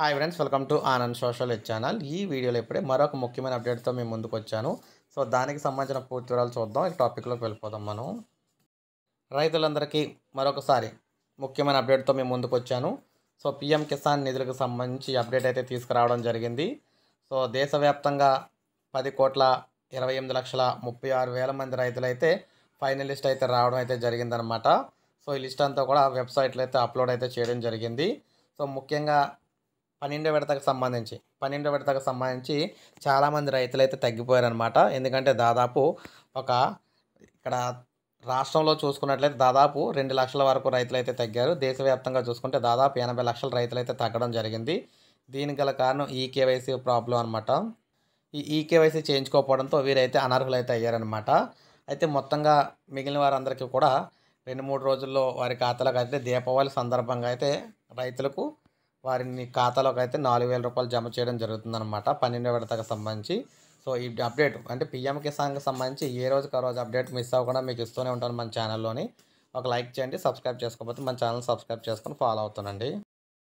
hi friends welcome to Anand social channel ఈ వీడియోలో ఇప్పుడే మరొక ముఖ్యమైన అప్డేట్తో మేము ముందుకు వచ్చాను సో దానికి సంబంధించిన పూర్తి వివరాలు చూద్దాం ఈ టాపిక్లోకి వెళ్ళిపోదాం మనం రైతులందరికీ మరొకసారి ముఖ్యమైన అప్డేట్తో మేము ముందుకు వచ్చాను సో పిఎం కిసాన్ నిధులకు సంబంధించి అప్డేట్ అయితే తీసుకురావడం జరిగింది సో దేశవ్యాప్తంగా పది కోట్ల ఇరవై ఎనిమిది లక్షల ముప్పై ఆరు వేల మంది రైతులైతే ఫైనల్ లిస్ట్ అయితే రావడం అయితే జరిగిందనమాట సో ఈ లిస్ట్ అంతా కూడా వెబ్సైట్లో అయితే అప్లోడ్ అయితే చేయడం జరిగింది సో ముఖ్యంగా పన్నెండో విడతకు సంబంధించి పన్నెండో విడతకు సంబంధించి చాలామంది రైతులు అయితే తగ్గిపోయారనమాట ఎందుకంటే దాదాపు ఒక ఇక్కడ రాష్ట్రంలో చూసుకున్నట్లయితే దాదాపు రెండు లక్షల వరకు రైతులు అయితే తగ్గారు దేశవ్యాప్తంగా చూసుకుంటే దాదాపు ఎనభై లక్షల రైతులు అయితే తగ్గడం జరిగింది దీనికి గల కారణం ఈ కేవైసీ ప్రాబ్లం అనమాట ఈ ఈ కేవైసీ చేయించుకోకపోవడంతో వీరైతే అనర్హులైతే అయ్యారనమాట అయితే మొత్తంగా మిగిలిన వారందరికీ కూడా రెండు మూడు రోజుల్లో వారి ఖాతాలకు అయితే దీపావళి సందర్భంగా అయితే రైతులకు వారిని ఖాతాలోకి అయితే నాలుగు వేల రూపాయలు జమ చేయడం జరుగుతుందనమాట పన్నెండు విడతకు సంబంధించి సో ఈ అప్డేట్ అంటే పిఎం కిసాన్కి సంబంధించి ఏ రోజుకి ఆ రోజు అప్డేట్ మిస్ అవ్వకుండా మీకు ఇస్తూనే ఉంటాను మన ఛానల్లోని ఒక లైక్ చేయండి సబ్స్క్రైబ్ చేసుకోకపోతే మన ఛానల్ సబ్స్క్రైబ్ చేసుకొని ఫాలో అవుతానండి